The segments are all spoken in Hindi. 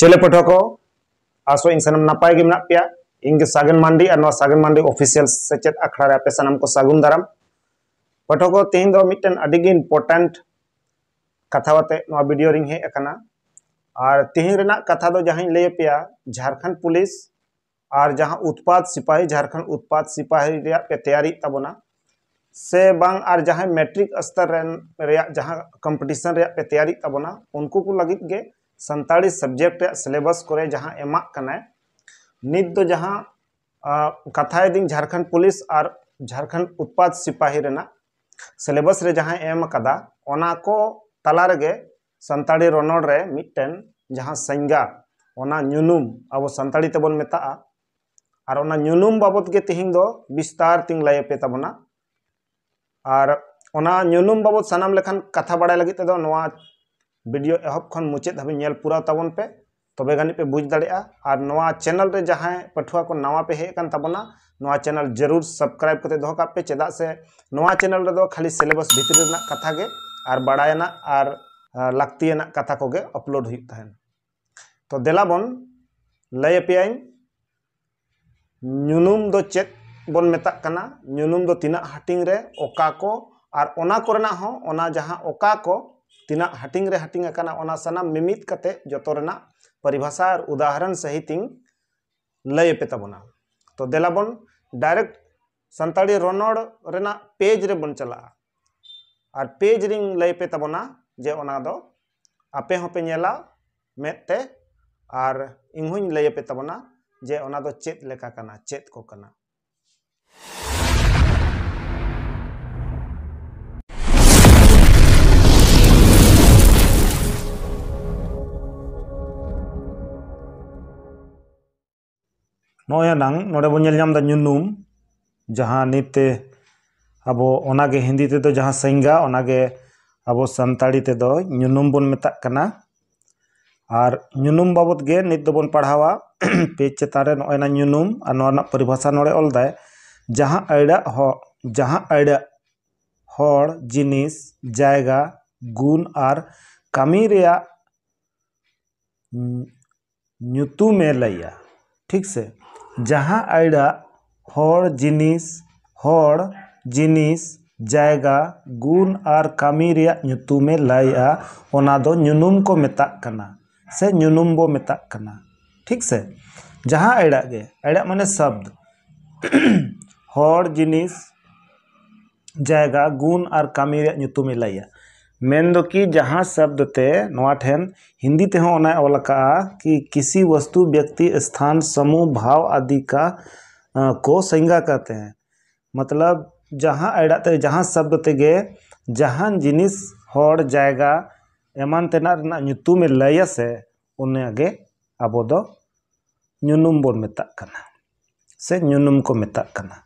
चिले पठा को आसो इन सामने नपाय पे इन सागन मांडी और सागन मांडी ऑफिसियल सेचेद अखड़ा आप सामान को सगुन दाराम पठा को तेहन इम्पोर्टेंट कथावाते भिडियो रिंग हेकना और तेहन कथा जहाँ लैप झारखंड पुलिस और जहाँ उत्पाद सिपाही झारखंड उत्पाद सिपाही पे तैयारी ताबना से बांग और जहाँ मैट्रिक स्तर जहाँ कम्पिटिशन पे तैयारी ताबना उनको लगे सानताड़ी सब्जेक्ट सिलेबस को जहाँ एमाकना नित दो जहाँ कथायदी झारखंड पुलिस और झारखंड उत्पाद सिपाही रेना सिलेबस रे जहाँ एम कदा ओना को तला रगे सानताड़ी रोनड़ रे जहाँ संज्ञा ओना नुनुम अब सन्ताड़ी तबन तो मेता और ओना नुनुम बाबद के तेहन दो विस्तार तीन लाइ पे तबना और ओना नुनुम बाबद सामान लेखान कथा बड़ा लगे तेदो तो ভিডিও হপখন মুচে থাবি নেল পুরা তাবন পে তবে গানি পে বুঝ দড়িয়া আর নয়া চ্যানেল রে জাহে পঠুয়া কো নয়া পে হেকান তাবনা নয়া চ্যানেল জরুর সাবস্ক্রাইব করতে দহকাপে চেদা সে নয়া চ্যানেল রে দ খালি সিলেবাস ভিতরের না কথাগে আর বড়ায়না আর লাগতিয়না কথা কোগে আপলোড হইতা হেন তো দেলাবন লয় পে আইম নু눔 দ চেত বন মেতকনা নু눔 দ তিনা হটিং রে ওকা কো আর ওনা করেনা হো ওনা জহা ওকা কো ᱛᱤᱱᱟᱹᱜ हाटिंग हाटिंग ᱦᱟᱹᱴᱤᱧ ᱟᱠᱟᱱᱟ ᱚᱱᱟ ᱥᱟᱱᱟᱢ परिभाषा और उदाहरण सहित लय तबना तो देला बन डायरेक्ट सानी रनड़ पेज रे बन चला और पेज रिंग लय तबना जे दो आपे हपे नेला मेते और इनहुन लय तबना जे दो चेत लेका कना चेत को कना नोएनाल नूम जहाँ नीते अब हिंदी तेज जहाँ सेंगा अनागे अब सानी तेज नूम बन मेतना और नूम बाबद नीतन पढ़ावा पेज चितान नोएना नूम परिभाषा नोड़े अलदाय जहाँ आड़ा जहाँ आड़ा हर जिन जगह गुण और कमी लिया ठीक से जहाँ आईडा हर जिन हर जिन जगह गुण और कमी लाइम को मतदा से नुम बो मतदा ठीक से जहाँ आईडा गे आईडा माने शब्द हर जिन जगह गुण और कमी लाइया मेनदोकी जहाँ शब्द ते नवा ठेन हिंदी तेह कि किसी वस्तु व्यक्ति स्थान समूह भाव आदि का को संज्ञा कहते हैं मतलब जहाँ एडा ते जहाँ शब्द तेगे जहाँ जिनिस हर जाएगा एमान तेना रना से उन्हें अब दो नुनुम बोल मिता से नुनुम को मिता करना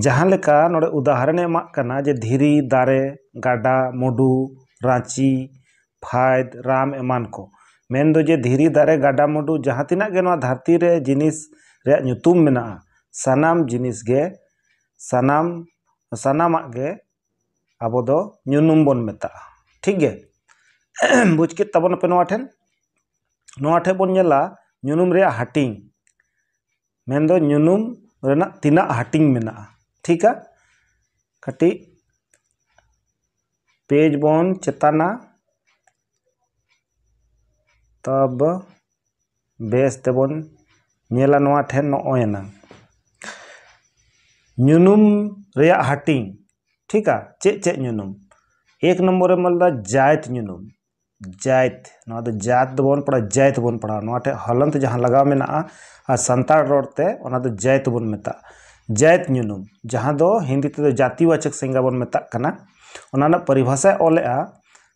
जहाँ उदाहरण एमकना जे धीरी दारे गाडा मुडू रांची फायद राम एमान को मेन दो जे धीरी दारे गाडा मुडू जहाँ तना धरती रे जिनिस रे जिनम में सनाम जिनिस गे सनाम सनाम गे अब दो नुनुम बन मेता ठीक गे बुझके तबन पे नवा ठेन नवा ठे बन जेला नुनुम रे हाटिंग मेन दो नुनुम रेना तिना हाटिंग मेना ठीक है कटी पेज बोन चेताना तब बेस तेबन नेला नवा ठेन नोयना नुनुम रेया हटिंग ठीक है चे चे नुनुम एक नंबर में मलदा जायत नुनुम जायत नवा तो जात दो बन पड़ा जायत बन पड़ा नवा ठे हलंत जहाँ लगा में ना आ संताड़ रोड ते ओना तो जायत बन मेता ᱡᱟᱭᱮᱛ ᱧᱩᱱᱩᱢ ᱡᱟᱦᱟᱸ ᱫᱚ ᱦᱤᱱᱫᱤ ᱛᱮᱫᱚ ᱡᱟᱛᱤᱣᱟᱪᱚᱠ ᱥᱮᱝᱜᱟ ᱵᱚᱱ ᱢᱮᱛᱟᱜ ᱠᱟᱱᱟ ᱚᱱᱟ ᱨᱮᱱᱟᱜ ᱯᱚᱨᱤᱵᱷᱟᱥᱟᱭ ᱚᱞᱮᱜᱼᱟ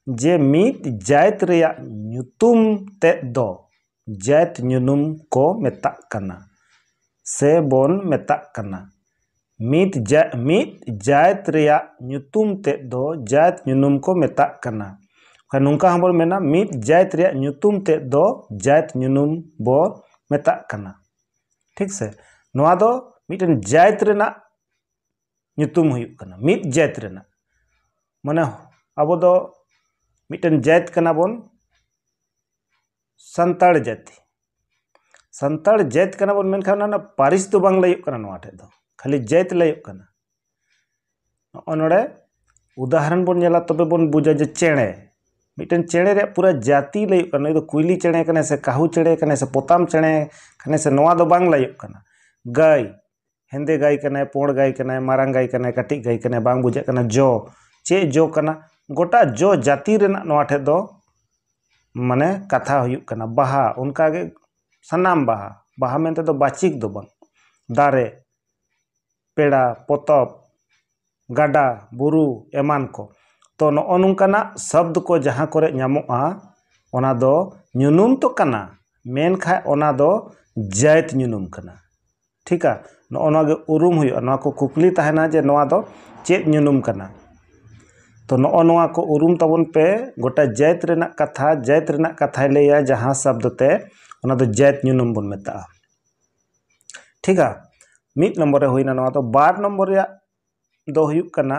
ᱡᱮ ᱢᱤᱫ ᱡᱟᱭᱮᱛ ᱨᱮᱭᱟᱜ ᱧᱩᱛᱩᱢ ᱛᱮᱫ ᱫᱚ ᱡᱟᱭᱮᱛ ᱧᱩᱱᱩᱢ ᱠᱚ ᱢᱮᱛᱟᱜ ᱠᱟᱱᱟ ᱥᱮ ᱵᱚᱱ ᱢᱮᱛᱟᱜ ᱠᱟᱱᱟ ᱢᱤᱫ ᱢᱤᱫ ᱡᱟᱭᱮᱛ ᱨᱮᱭᱟᱜ ᱧᱩᱛᱩᱢ ᱛᱮᱫ ᱫᱚ ᱡᱟᱭᱮᱛ ᱧᱩᱱᱩᱢ ᱠᱚ ᱢᱮᱛᱟᱜ ᱠᱟᱱᱟ ᱵᱟᱠᱷᱟᱱ ᱱᱚᱝᱠᱟ ᱦᱚᱸᱵᱚᱱ ᱢᱮᱱᱟ ᱢᱤᱫ ᱡᱟᱭᱮᱛ ᱨᱮᱭᱟᱜ ᱧᱩᱛᱩᱢ ᱛᱮᱫ ᱫᱚ ᱡᱟᱭᱮᱛ ᱧᱩᱱᱩᱢ ᱵᱚ ᱢᱮᱛᱟᱜ ᱠᱟᱱᱟ ᱴᱷᱤᱠ ᱥᱮ ᱱᱚᱣᱟ ᱫᱚ मिटन जात मित मान अब मिटन जात सानता जाति सानता जात पारिस तो बांग लाइट खाली जात लाइटे उदाहरण बन तब बन बुझा जो चेड़े मिटन चेड़े पूरा जाति लाइन कुली चेड़े से काहू चेड़े से पोताम चेड़े से बांग लाइट गाय हेंदे गाय पोण गाय मारांग गाय कटी गाय बांग बुझे जो चे जो करना गोटा जो जाति ठेद माने कथा होना बहा उनका सनाम बहा बहा में तो बाचिक दो बांग दारे पेड़ा पोतब गाडा बुरु एमान को तो नोकना शब्द को जहाँ कोना दो नुनुम तो मेन खाय ओना दो ठीक है नौना उरुम को कुकली तहना जे नौना दो करना तो नौना को उरुम तबन पे गोटा जैत कथा जैत कथा लेया जहाँ शब्द ते तो जैत नुम बन मेता ठीक है नम्बर होना तो बार नम्बर या जहाँ हुई करना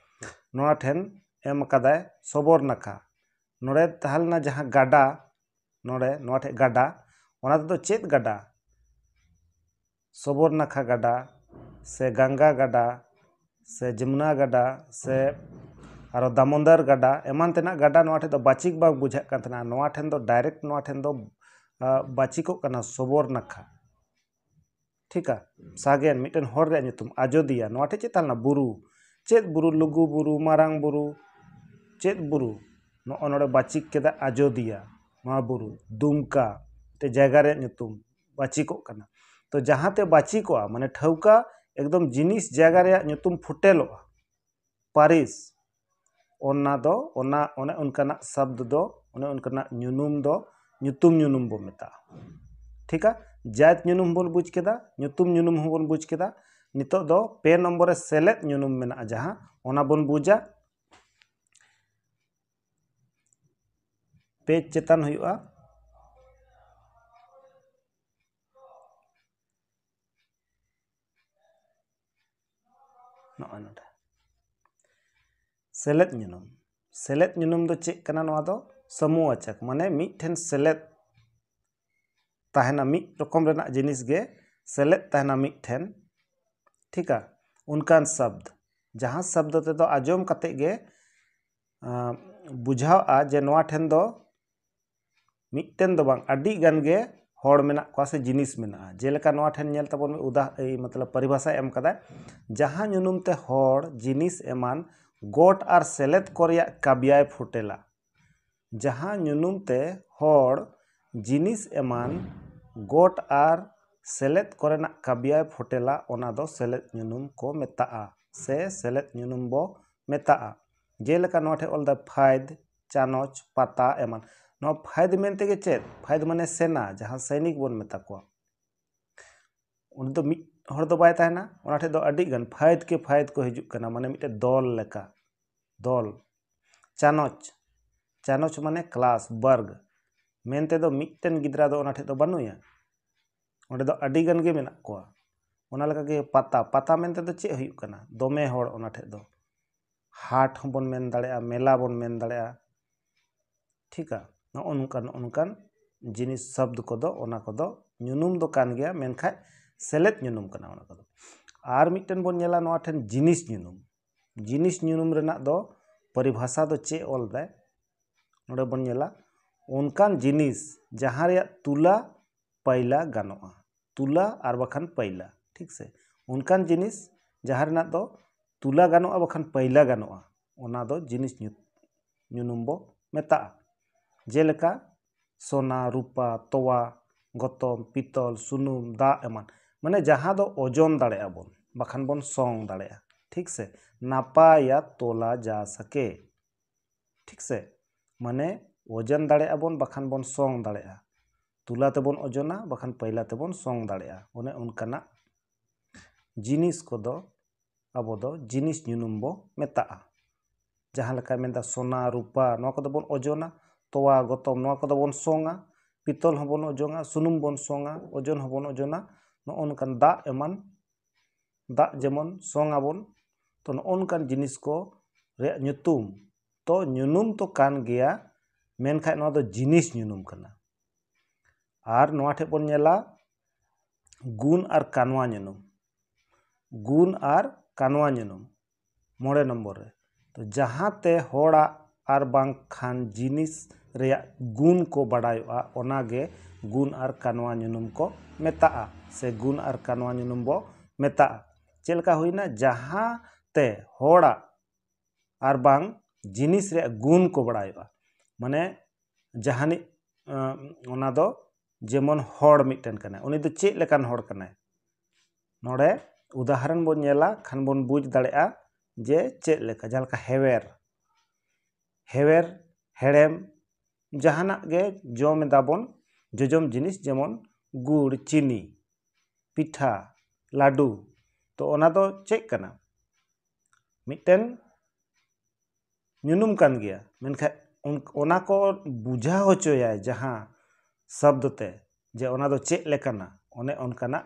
ᱱᱚᱣᱟ ᱴᱷᱮᱱ ᱮᱢ ᱟᱠᱟᱫᱟᱭ ᱥᱚᱵᱚᱨ ᱱᱟᱠᱷᱟ ᱱᱚᱰᱮ ᱛᱟᱦᱮᱸ ᱞᱮᱱᱟ ᱡᱟᱦᱟᱸ ᱜᱟᱰᱟ ᱱᱚᱰᱮ ᱱᱚᱣᱟ ᱴᱷᱮᱡ ᱜᱟᱰᱟ ᱚᱱᱟ ᱛᱮᱫᱚ ᱪᱮᱫ ᱜᱟᱰᱟ ᱥᱚᱵᱚᱨ ᱱᱟᱠᱷᱟ ᱜᱟᱰᱟ ᱥᱮ ᱜᱟᱝᱜᱟ ᱜᱟᱰᱟ ᱥᱮ ᱡᱚᱢᱩᱱᱟ ᱜᱟᱰᱟ ᱥᱮ ᱟᱨᱚ ᱫᱟᱢᱳᱫᱚᱨ ᱜᱟᱰᱟ ᱮᱢᱟᱱ ᱛᱮᱱᱟᱜ ᱜᱟᱰᱟ ᱱᱚᱣᱟ ᱴᱷᱮᱡ ᱫᱚ ᱵᱟᱪᱤᱠ ᱵᱟᱝ ᱵᱩᱡᱷᱟᱹᱜ ᱠᱟᱱ ᱛᱟᱦᱮᱱᱟ ᱱᱚᱣᱟ ᱴᱷᱮᱱ ᱫᱚ ᱰᱟᱭᱨᱮᱠᱴ ᱱᱚᱣᱟ ᱴᱷᱮᱱ ᱫᱚ ᱵᱟᱪᱤᱠᱚᱜ ᱠᱟᱱᱟ ᱥᱚᱵᱚᱨ ᱱᱟᱠᱷᱟ ᱴᱷᱤᱠᱟ ᱥᱟᱜᱮᱱ ᱢᱤᱫᱴᱮᱱ ᱦᱚᱲ ᱨᱮᱭᱟᱜ ᱧᱩᱛᱩᱢ ᱟᱡᱚᱫᱤᱭᱟᱹ ᱱᱚᱣᱟ ᱴᱷᱮᱡ ᱪᱮᱫ ᱛᱟᱦᱮᱸ ᱞᱮᱱᱟ ᱵᱩᱨᱩ चेत बुरु लुगु बुरु मारांग बुरु चेत बुरु नो बाचिक के अजोदिया मा बुरु दुमका ते जगह रे नितुम बाचिको करना तो जहाँ ते बाचिको आ मने ठाउका एकदम जीनिस जगह नितुम फुटेलो आ पारिस ओना दो ओना ओने उनका ना शब्द दो ओने उनका ना न्यूनुम दो न्यूतुम न्यूनुम बोमेता ठीका जायत न्यूनुम बोल बुझ के दा न्यूतुम न्यूनुम हो बोल बुझ के दा नित पे नम्बर सेलेद न्यूनम मेना जहां बन बुझा पे चेतान सेलेद न्यूनम सेलेद न्यूनम दो तो चेक करना नवा दो समूहवाचक माने मिठन सेलेद तहना मिट रकम जिनिस गे सेलेद तहना मिठन ठीक है उनकान शब्द जहाँ शब्द तेज आज आजम कत बुझा जे ठेन दो मिटेन दो बांग अड़ी गन गे हड़ मे से जिनिस जेलताब उदा मतलब परिभाषा एम कदा जहाँ नुनुमते हड़ जिनिस एमान गोट और सेलेद को कबियाय फुटेला जहाँ नुनुमते जिनिस एमान गोट और ᱥᱮᱞᱮᱫ ᱠᱚᱨᱮᱱᱟᱜ ᱠᱟᱵᱽᱵᱚᱭ ᱯᱷᱳᱴᱮᱞᱟ ᱚᱱᱟ ᱫᱚ ᱥᱮᱞᱮᱫ ᱧᱩᱱᱩᱢ ᱠᱚ ᱢᱮᱛᱟᱜᱼᱟ ᱥᱮ ᱥᱮᱞᱮᱫ ᱧᱩᱱᱩᱢ ᱵᱚ ᱢᱮᱛᱟᱜᱼᱟ ᱡᱮᱞᱮᱠᱟ ᱱᱚᱣᱟ ᱴᱷᱮᱡ ᱚᱞ ᱫᱟ ᱯᱷᱟᱭᱫ ᱪᱟᱱᱚᱪ ᱯᱟᱛᱟ ᱮᱢᱟᱱ ᱱᱚᱣᱟ ᱯᱷᱟᱭᱫ ᱢᱮᱱᱛᱮ ᱜᱮ ᱪᱮᱫ ᱯᱷᱟᱭᱫ ᱢᱟᱱᱮ ᱥᱮᱱᱟ ᱡᱟᱦᱟᱸ ᱥૈᱱᱤᱠ ᱵᱚᱱ ᱢᱮᱛᱟ ᱠᱚᱣᱟ ᱩᱱᱤ ᱫᱚ ᱢᱤᱫ ᱦᱚᱲ ᱫᱚ ᱵᱟᱭ ᱛᱟᱦᱮᱱᱟ ᱚᱱᱟ ᱴᱷᱮᱡ ᱫᱚ ᱟᱹᱰᱤ ᱜᱟᱱ ᱯᱷᱟᱭᱫ ᱠᱮ ᱯᱷᱟᱭᱫ ᱠᱚ ᱦᱤᱡᱩᱜ ᱠᱟᱱᱟ ᱢᱟᱱᱮ ᱢᱤᱫᱴᱮᱡ ᱫᱚᱞ ᱞᱮᱠᱟ ᱫᱚᱞ ᱪᱟᱱᱚᱪ ᱪᱟᱱᱚᱪ ᱢᱟᱱᱮ ᱠᱞᱟᱥ ᱵᱚᱨᱜ ᱢᱮᱱᱛᱮ ᱫᱚ ᱢᱤᱫᱴᱮᱱ ᱜᱤᱫᱽᱨᱟᱹ ᱫᱚ ᱚᱱᱟ ᱴᱷᱮᱡ ᱫᱚ ᱵᱟᱹᱱᱩᱭᱟ ओडेगन मे पता पता मनते चेकना दमे हड़ा ठे हाट हों मन दाड़ा मेला बन मन दाड़ा ठीक नौकर नौकर जिन शब्द कोम गया सेलेद और मिट्टन बोला जिनिस जिनिस परिभाषा तो चे ऑल दाय नोड़े बोला उनकान जिनिस जहाँ तुला पैला गानोआ ᱛᱩᱞᱟ ᱟᱨ ᱵᱟᱠᱷᱟᱱ ᱯᱟᱹᱭᱞᱟ ᱴᱷᱤᱠ ᱥᱮ ᱚᱱᱠᱟᱱ ᱡᱤᱱᱤᱥ ᱡᱟᱦᱟᱸ ᱨᱮᱱᱟᱜ ᱫᱚ ᱛᱩᱞᱟ ᱜᱟᱱᱚᱜᱼᱟ ᱵᱟᱠᱷᱟᱱ ᱯᱟᱹᱭᱞᱟ ᱜᱟᱱᱚᱜᱼᱟ ᱚᱱᱟ ᱫᱚ ᱡᱤᱱᱤᱥ ᱧᱩᱛᱩᱢ ᱵᱚ ᱢᱮᱛᱟᱜᱼᱟ ᱡᱮᱞᱮᱠᱟ ᱥᱳᱱᱟ ᱨᱩᱯᱟ ᱛᱚᱣᱟ ᱜᱚᱛᱚᱢ ᱯᱤᱛᱚᱞ ᱥᱩᱱᱩᱢ ᱫᱟᱜ ᱮᱢᱟᱱ ᱢᱟᱱᱮ ᱡᱟᱦᱟᱸ ᱫᱚ ᱳᱡᱚᱱ ᱫᱟᱲᱮᱭᱟᱜᱼᱟ ᱵᱚᱱ ᱵᱟᱠᱷᱟᱱ ᱵᱚᱱ ᱥᱚᱝ ᱫᱟᱲᱮᱭᱟᱜᱼᱟ ᱴᱷᱤᱠ ᱥᱮ नापाया तोला जा सके ठीक से माने वजन दाड़े बन बखान बन सोंग दाड़े ᱛᱩᱞᱟ ᱛᱮᱵᱚᱱ ᱳᱡᱚᱱᱟ ᱵᱟᱠᱷᱟᱱ ᱯᱟᱹᱭᱞᱟ ᱛᱮᱵᱚᱱ ᱥᱚᱝ ᱫᱟᱲᱮᱭᱟᱜᱼᱟ ᱚᱱᱮ ᱚᱱᱠᱟᱱᱟᱜ ᱡᱤᱱᱤᱥ ᱠᱚᱫᱚ ᱟᱵᱚ ᱫᱚ ᱡᱤᱱᱤᱥ ᱧᱩᱱᱩᱢ ᱵᱚ ᱢᱮᱛᱟᱜᱼᱟ ᱡᱟᱦᱟᱸ ᱞᱮᱠᱟ ᱢᱮᱱᱫᱟ ᱥᱚᱱᱟ ᱨᱩᱯᱟ ᱱᱚᱣᱟ ᱠᱚᱫᱚ ᱵᱚᱱ ᱳᱡᱚᱱᱟ ᱛᱚᱣᱟ ᱜᱚᱛᱚᱢ ᱱᱚᱣᱟ ᱠᱚᱫᱚ ᱵᱚᱱ ᱥᱚᱝᱟ ᱯᱤᱛᱚᱞ ᱦᱚᱸᱵᱚᱱ ᱳᱡᱚᱱᱟ ᱥᱩᱱᱩᱢ ᱵᱚᱱ ᱥᱚᱝᱟ ᱳᱡᱚᱱ ᱦᱚᱸᱵᱚᱱ ᱳᱡᱚᱱᱟ ᱱᱚᱜᱼᱚ ᱱᱚᱝᱠᱟᱱ ᱫᱟᱜ ᱮᱢᱟᱱ ᱫᱟᱜ ᱡᱮᱢᱚᱱ ᱥᱚᱝ ᱟᱵᱚᱱ ᱛᱚ ᱱᱚᱜᱼᱚ ᱱᱚᱝᱠᱟᱱ ᱡᱤᱱᱤᱥ ᱠᱚ ᱨᱮᱭᱟᱜ ᱧᱩᱛᱩᱢ ᱛᱚ ᱧᱩᱱᱩᱢ ᱛᱚ ᱠᱟᱱ ᱜᱮᱭᱟ ᱢᱮᱱᱠᱷᱟᱡ ᱱᱚᱣᱟ ᱫᱚ ᱡᱤᱱᱤᱥ ᱧᱩᱱᱩᱢ ᱠᱟᱱᱟ आर बनला गुण और कानवा गुण और कानवा मोड़े नम्बर तो जहाते आर बांखान जिनिस गुण को बड़ा गुण और कानवा को मेता से गुण और कानवा बो मेता चलका होना जहाँ आर बांग जिनिस गुण को बड़ा माने जहानी जेमन हर मिट्टन उन्नी चेकान नोड़े उदाहरण बोला खान बन बुझ दड़ा जे चेका जहाँ हेवेर हेवेर हेड़ेम जहाँ जमेदा बन जजम जिन जेमन गुड़ चीनी पिठा लाडू तो ओना तो चेकना मिट्टन नुनुम कान गया। को बुझा अचोया जहाँ शब्द से जे चेकना दो चेद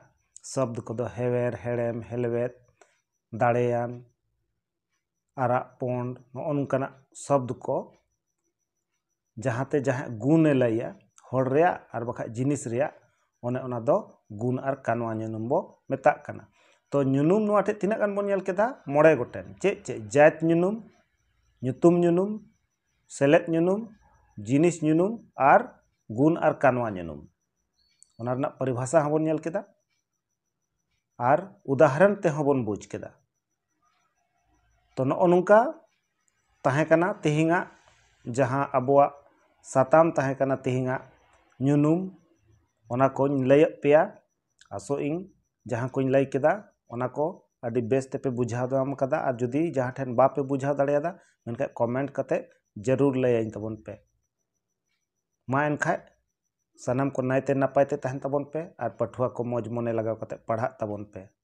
शब्द को दो हेवेर हेड़ेम हेलवेद दाड़ेयान आरा पोंड नोनकाना शब्द को जहाँ ते जहाँ गुण लैया हर रेया और बखा जिनिस रेया दो गुण और कानवाम नुनुम बो मेता काना तो नुनुम नोआ ठे मोड़े गोटेन चे चे जात नुनुम नुनुम सेलेत नुनुम जिनिस नुनुम और गुण और कानवाम परिभाषा हाँ और उदाहरण तेबन हाँ बुझके तो नौका तेहेना जहाँ अब सतम तहकना तेहेना नुनुम को लैपे आसो इन जहाँ को लैके बेसतेपे बुझाकर जुदी जहाँ ठेन बापे बुझा दाखा कमेंट कते जरूर लैया तबन पे मैं खा सनम को नाइते नपायते पे और पठुआ को मज़ मने लगा पढ़ा ताबन पे